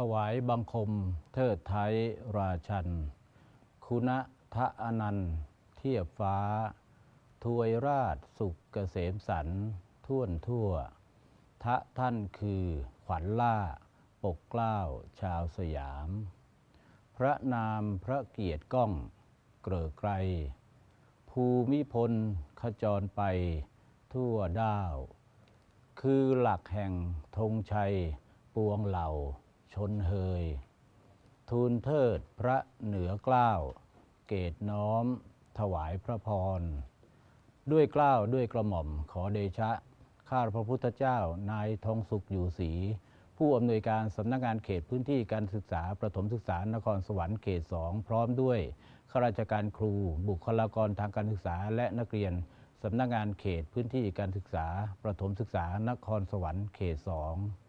ถวายบังคมเทิดไทยราชัน คุณะทะอนันเทียบฟ้าทวยราชสุกเกษมสันท่วนทั่วทะท่านคือขวัญล่าปกกล้าวชาวสยาม พระนามพระเกียรติก้องเกลอไกรภูมิพลขจรไปทั่วด้าว คือหลักแห่งธงชัยปวงเหล่าชนเฮย ทูลเทิดพระเหนือเกล้า เกตน้อม ถวายพระพร ด้วยเกล้าด้วยกระหม่อม ขอเดชะ ข้าพระพุทธเจ้า นายทองสุขอยู่ศรีผู้อำนวยการสำนักงานเขตพื้นที่การศึกษาประถมศึกษานครสวรรค์เขต 2 พร้อมด้วยข้าราชการครูบุคลากรทางการศึกษาและนักเรียนสำนักงานเขตพื้นที่การศึกษาประถมศึกษานครสวรรค์เขต 2